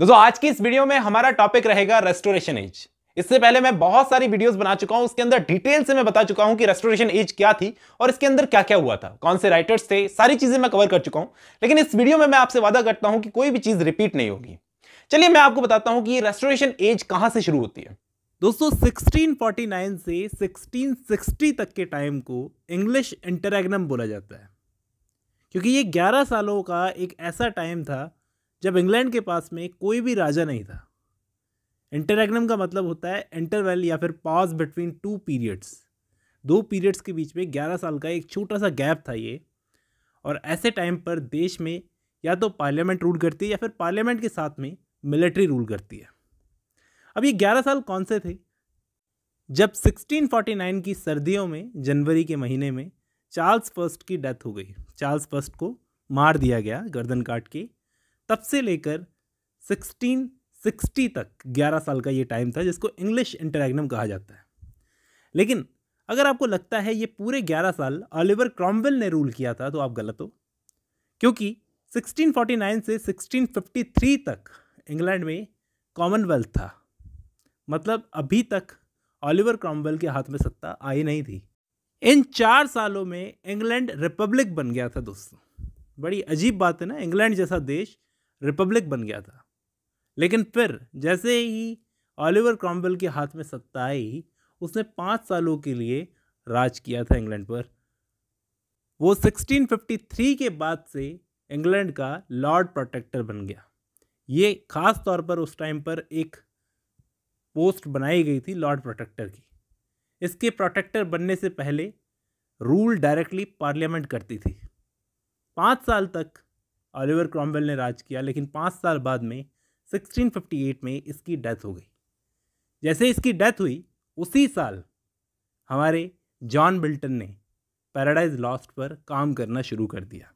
दोस्तों आज की इस वीडियो में हमारा टॉपिक रहेगा रेस्टोरेशन एज इससे पहले मैं बहुत सारी वीडियोस बना चुका हूं उसके अंदर डिटेल से मैं बता चुका हूं कि रेस्टोरेशन एज क्या थी और इसके अंदर क्या क्या हुआ था कौन से राइटर्स थे सारी चीजें मैं कवर कर चुका हूं लेकिन इस वीडियो में मैं आपसे वादा करता हूं कि कोई भी चीज रिपीट नहीं होगी चलिए मैं आपको बताता हूं कि रेस्टोरेशन एज कहां से शुरू होती है दोस्तों से सिक्सटीन तक के टाइम को इंग्लिश इंटरैग्नम बोला जाता है क्योंकि ये ग्यारह सालों का एक ऐसा टाइम था जब इंग्लैंड के पास में कोई भी राजा नहीं था इंटरग्नम का मतलब होता है इंटरवेल या फिर पॉज बिटवीन टू पीरियड्स दो पीरियड्स के बीच में ग्यारह साल का एक छोटा सा गैप था ये और ऐसे टाइम पर देश में या तो पार्लियामेंट रूल करती है या फिर पार्लियामेंट के साथ में मिलिट्री रूल करती है अब ये ग्यारह साल कौन से थे जब 1649 की सर्दियों में जनवरी के महीने में चार्ल्स फर्स्ट की डेथ हो गई चार्ल्स फर्स्ट को मार दिया गया गर्दन काट के तब से लेकर 1660 तक 11 साल का ये टाइम था जिसको इंग्लिश इंटरैग्नम कहा जाता है लेकिन अगर आपको लगता है ये पूरे 11 साल ऑलिवर क्रॉमवेल ने रूल किया था तो आप गलत हो क्योंकि 1649 से 1653 तक इंग्लैंड में कॉमनवेल्थ था मतलब अभी तक ऑलिवर क्रॉमवेल के हाथ में सत्ता आई नहीं थी इन चार सालों में इंग्लैंड रिपब्लिक बन गया था दोस्तों बड़ी अजीब बात है ना इंग्लैंड जैसा देश रिपब्लिक बन गया था लेकिन फिर जैसे ही ऑलिवर क्रॉमवेल के हाथ में सत्ता आई उसने पाँच सालों के लिए राज किया था इंग्लैंड पर वो 1653 के बाद से इंग्लैंड का लॉर्ड प्रोटेक्टर बन गया ये ख़ास तौर पर उस टाइम पर एक पोस्ट बनाई गई थी लॉर्ड प्रोटेक्टर की इसके प्रोटेक्टर बनने से पहले रूल डायरेक्टली पार्लियामेंट करती थी पाँच साल तक ऑलिवर क्रॉमवेल ने राज किया लेकिन पाँच साल बाद में 1658 में इसकी डेथ हो गई जैसे इसकी डेथ हुई उसी साल हमारे जॉन बिल्टन ने पैराडाइज लॉस्ट पर काम करना शुरू कर दिया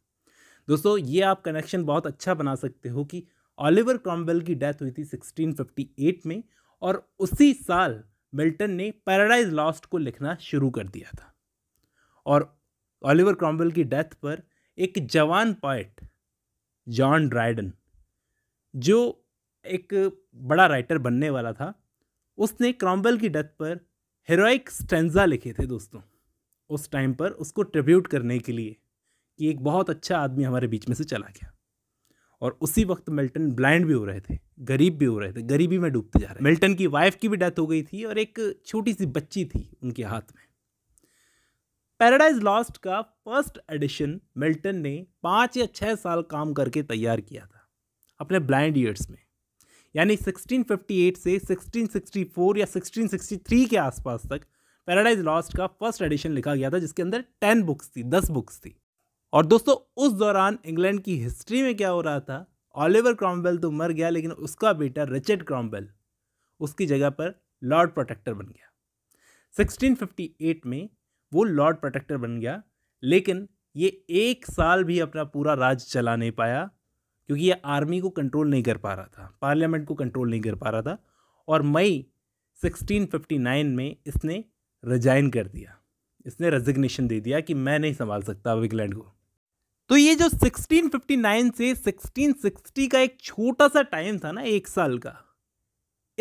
दोस्तों ये आप कनेक्शन बहुत अच्छा बना सकते हो कि ऑलिवर क्रॉमवेल की डेथ हुई थी 1658 में और उसी साल मिल्टन ने पैराडाइज लॉस्ट को लिखना शुरू कर दिया था और ऑलिवर क्रॉमवेल की डेथ पर एक जवान पॉइट जॉन ड्राइडन जो एक बड़ा राइटर बनने वाला था उसने क्रॉम्बेल की डेथ पर हेरोइक स्टेंजा लिखे थे दोस्तों उस टाइम पर उसको ट्रिब्यूट करने के लिए कि एक बहुत अच्छा आदमी हमारे बीच में से चला गया और उसी वक्त मिल्टन ब्लाइंड भी हो रहे थे गरीब भी हो रहे थे गरीबी में डूबते जा रहे मिल्टन की वाइफ की भी डेथ हो गई थी और एक छोटी सी बच्ची थी उनके हाथ में पैराडाइज लॉस्ट का फर्स्ट एडिशन मिल्टन ने पाँच या छः साल काम करके तैयार किया था अपने ब्लाइंड ईयर्स में यानी 1658 से 1664 या 1663 के आसपास तक पैराडाइज लॉस्ट का फर्स्ट एडिशन लिखा गया था जिसके अंदर टेन बुक्स थी दस बुक्स थी और दोस्तों उस दौरान इंग्लैंड की हिस्ट्री में क्या हो रहा था ऑलिवर क्रॉमवेल तो मर गया लेकिन उसका बेटा रिचर्ड क्रॉमवेल उसकी जगह पर लॉर्ड प्रोटेक्टर बन गया 1658 में वो लॉर्ड प्रोटेक्टर बन गया लेकिन ये एक साल भी अपना पूरा राज चला नहीं पाया क्योंकि ये आर्मी को कंट्रोल नहीं कर पा रहा था पार्लियामेंट को कंट्रोल नहीं कर पा रहा था और मई 1659 में इसने रिजाइन कर दिया इसने रेजिग्नेशन दे दिया कि मैं नहीं संभाल सकता अब इंग्लैंड को तो ये जो 1659 से 1660 का एक छोटा सा टाइम था ना एक साल का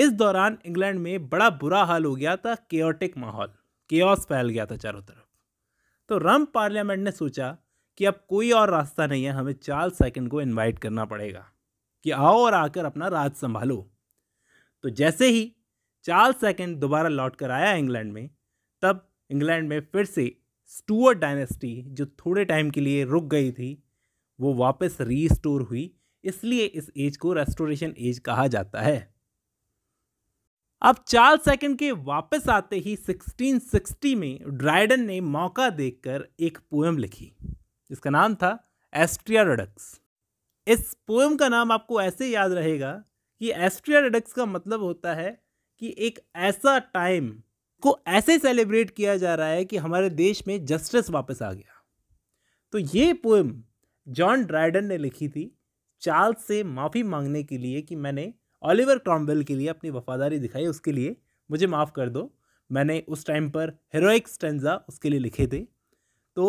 इस दौरान इंग्लैंड में बड़ा बुरा हाल हो गया था केयटिक माहौल केओस फैल गया था चारों तरफ तो रम पार्लियामेंट ने सोचा कि अब कोई और रास्ता नहीं है हमें चार्ल्स सेकेंड को इनवाइट करना पड़ेगा कि आओ और आकर अपना राज संभालो तो जैसे ही चार्ल्स सेकेंड दोबारा लौट कर आया इंग्लैंड में तब इंग्लैंड में फिर से स्टूअर्ट डायनेस्टी जो थोड़े टाइम के लिए रुक गई थी वो वापस रीस्टोर हुई इसलिए इस एज को रेस्टोरेशन एज कहा जाता है अब चार सेकंड के वापस आते ही 1660 में ड्राइडन ने मौका देखकर एक पोएम लिखी जिसका नाम था एस्ट्रिया रडक्स इस पोएम का नाम आपको ऐसे याद रहेगा कि एस्ट्रिया रडक्स का मतलब होता है कि एक ऐसा टाइम को ऐसे सेलिब्रेट किया जा रहा है कि हमारे देश में जस्टिस वापस आ गया तो ये पोएम जॉन ड्राइडन ने लिखी थी चार्ल्स से माफ़ी मांगने के लिए कि मैंने ऑलिवर क्रॉमवेल के लिए अपनी वफादारी दिखाई उसके लिए मुझे माफ़ कर दो मैंने उस टाइम पर हेरोइक स्टेंजा उसके लिए लिखे थे तो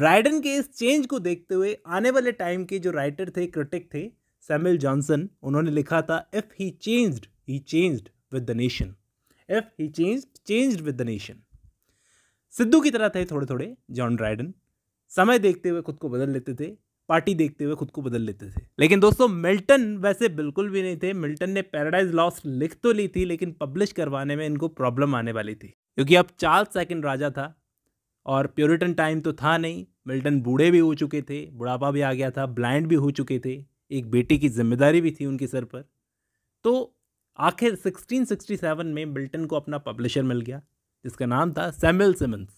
ड्राइडन के इस चेंज को देखते हुए आने वाले टाइम के जो राइटर थे क्रिटिक थे सैमिल जॉनसन उन्होंने लिखा था if he changed he changed with the nation if he change changed with the nation Sidhu की तरह थे थोड़े थोड़े जॉन ड्राइडन समय देखते हुए खुद को बदल लेते थे पार्टी देखते हुए खुद को बदल लेते थे लेकिन दोस्तों मिल्टन वैसे बिल्कुल भी नहीं थे मिल्टन ने पैराडाइज लॉस्ट लिख तो ली थी लेकिन पब्लिश करवाने में इनको प्रॉब्लम आने वाली थी क्योंकि अब चार्ल्स सेकेंड राजा था और प्योरिटन टाइम तो था नहीं मिल्टन बूढ़े भी हो चुके थे बुढ़ापा भी आ गया था ब्लाइंड भी हो चुके थे एक बेटी की जिम्मेदारी भी थी उनके सर पर तो आखिर 1667 में मिल्टन को अपना पब्लिशर मिल गया जिसका नाम था सैमुअल सिमंस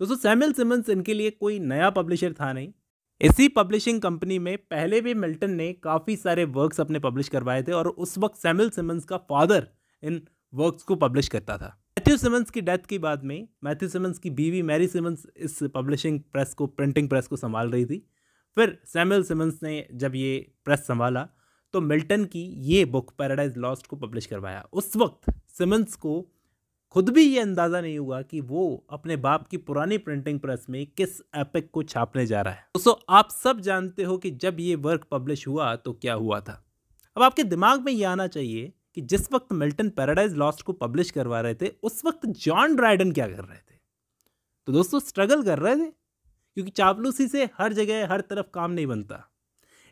दोस्तों सैमुअल सिमंस इनके लिए कोई नया पब्लिशर था नहीं इसी पब्लिशिंग कंपनी में पहले भी मिल्टन ने काफ़ी सारे वर्क्स अपने पब्लिश करवाए थे और उस वक्त सैमुअल सिमंस का फादर इन वर्क्स को पब्लिश करता था मैथ्यू सिमंस की डेथ के बाद में मैथ्यू सिमंस की बीवी मैरी सिमंस इस पब्लिशिंग प्रेस को प्रिंटिंग प्रेस को संभाल रही थी फिर सैमुअल सिमंस ने जब ये प्रेस संभाला तो मिल्टन की ये बुक पैराडाइज लॉस्ट को पब्लिश करवाया उस वक्त सिमंस को खुद भी ये अंदाज़ा नहीं हुआ कि वो अपने बाप की पुरानी प्रिंटिंग प्रेस में किस एपिक को छापने जा रहा है दोस्तों आप सब जानते हो कि जब ये वर्क पब्लिश हुआ तो क्या हुआ था अब आपके दिमाग में ये आना चाहिए कि जिस वक्त मिल्टन पैराडाइज लॉस्ट को पब्लिश करवा रहे थे उस वक्त जॉन ड्राइडन क्या कर रहे थे तो दोस्तों स्ट्रगल कर रहे थे क्योंकि चापलूसी से हर जगह हर तरफ काम नहीं बनता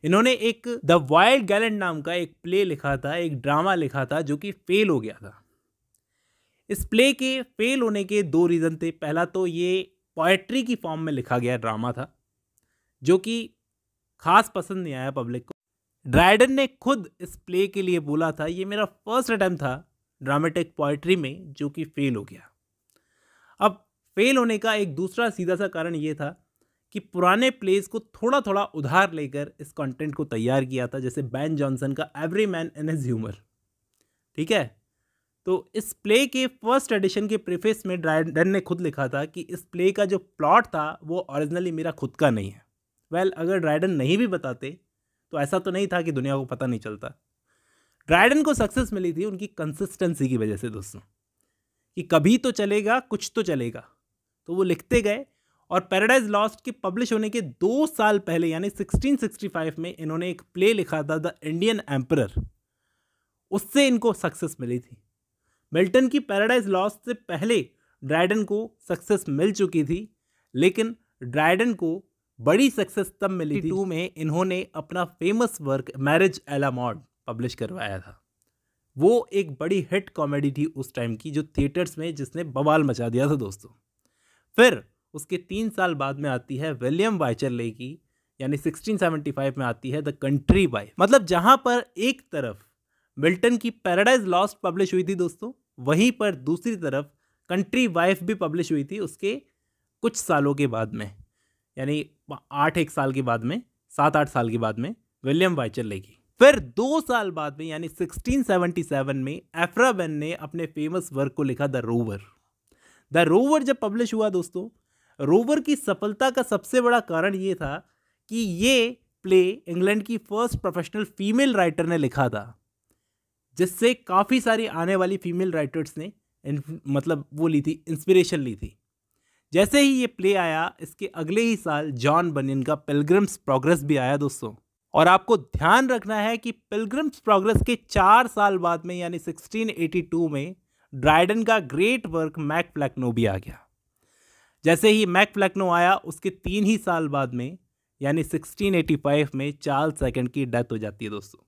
इन्होंने एक द वाइल्ड गैलेंट नाम का एक प्ले लिखा था एक ड्रामा लिखा था जो कि फेल हो गया था इस प्ले के फेल होने के दो रीज़न थे पहला तो ये पोएट्री की फॉर्म में लिखा गया ड्रामा था जो कि खास पसंद नहीं आया पब्लिक को ड्राइडन ने खुद इस प्ले के लिए बोला था ये मेरा फर्स्ट अटैम्प्ट था ड्रामेटिक पोइट्री में जो कि फेल हो गया अब फेल होने का एक दूसरा सीधा सा कारण ये था कि पुराने प्लेस को थोड़ा थोड़ा उधार लेकर इस कंटेंट को तैयार किया था जैसे बैन जॉनसन का every man in his humour ठीक है तो इस प्ले के फर्स्ट एडिशन के प्रीफेस में ड्राइडन ने खुद लिखा था कि इस प्ले का जो प्लॉट था वो ओरिजिनली मेरा खुद का नहीं है वेल well, अगर ड्राइडन नहीं भी बताते तो ऐसा तो नहीं था कि दुनिया को पता नहीं चलता ड्राइडन को सक्सेस मिली थी उनकी कंसिस्टेंसी की वजह से दोस्तों कि कभी तो चलेगा कुछ तो चलेगा तो वो लिखते गए और पैराडाइज लॉस्ट के पब्लिश होने के दो साल पहले यानी 1665 में इन्होंने एक प्ले लिखा था द इंडियन एम्पर उससे इनको सक्सेस मिली थी मिल्टन की पैराडाइज लॉस से पहले ड्राइडन को सक्सेस मिल चुकी थी लेकिन ड्राइडन को बड़ी सक्सेस तब मिली थी टू में इन्होंने अपना famous work marriage a la mode publish करवाया था वो एक बड़ी हिट कॉमेडी थी उस टाइम की जो थिएटर्स में जिसने बवाल मचा दिया था दोस्तों फिर उसके तीन साल बाद में आती है विलियम वाइचरले की यानी 1675 में आती है द कंट्री बाय मतलब जहाँ पर एक तरफ मिल्टन की पैराडाइज लॉस्ट पब्लिश हुई थी दोस्तों वहीं पर दूसरी तरफ कंट्री वाइफ भी पब्लिश हुई थी उसके कुछ सालों के बाद में यानी आठ एक साल के बाद में सात आठ साल के बाद में विलियम वाइचर लेगी फिर दो साल बाद में यानी 1677 में एफ्रा बेन ने अपने फेमस वर्क को लिखा द रोवर द रोवर जब पब्लिश हुआ दोस्तों रोवर की सफलता का सबसे बड़ा कारण ये था कि ये प्ले इंग्लैंड की फर्स्ट प्रोफेशनल फीमेल राइटर ने लिखा था जिससे काफ़ी सारी आने वाली फीमेल राइटर्स ने मतलब वो ली थी इंस्पिरेशन ली थी जैसे ही ये प्ले आया इसके अगले ही साल जॉन बनियन का पिलग्रम्स प्रोग्रेस भी आया दोस्तों और आपको ध्यान रखना है कि पिलग्रम्स प्रोग्रेस के चार साल बाद में यानी 1682 में ड्राइडन का ग्रेट वर्क मैक फ्लैक्नो भी आ गया जैसे ही मैक फ्लैक्नो आया उसके तीन ही साल बाद में यानी 1685 में चार्ल्स सेकंड की डेथ हो जाती है दोस्तों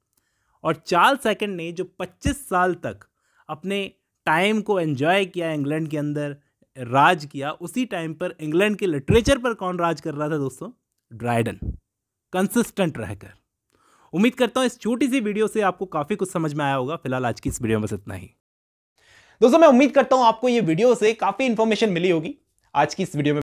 और चार्ल्स सेकेंड ने जो 25 साल तक अपने टाइम को एंजॉय किया इंग्लैंड के अंदर राज किया उसी टाइम पर इंग्लैंड के लिटरेचर पर कौन राज कर रहा था दोस्तों ड्राइडन कंसिस्टेंट रहकर उम्मीद करता हूँ इस छोटी सी वीडियो से आपको काफ़ी कुछ समझ में आया होगा फिलहाल आज की इस वीडियो में बस इतना ही दोस्तों मैं उम्मीद करता हूँ आपको ये वीडियो से काफ़ी इन्फॉर्मेशन मिली होगी आज की इस वीडियो में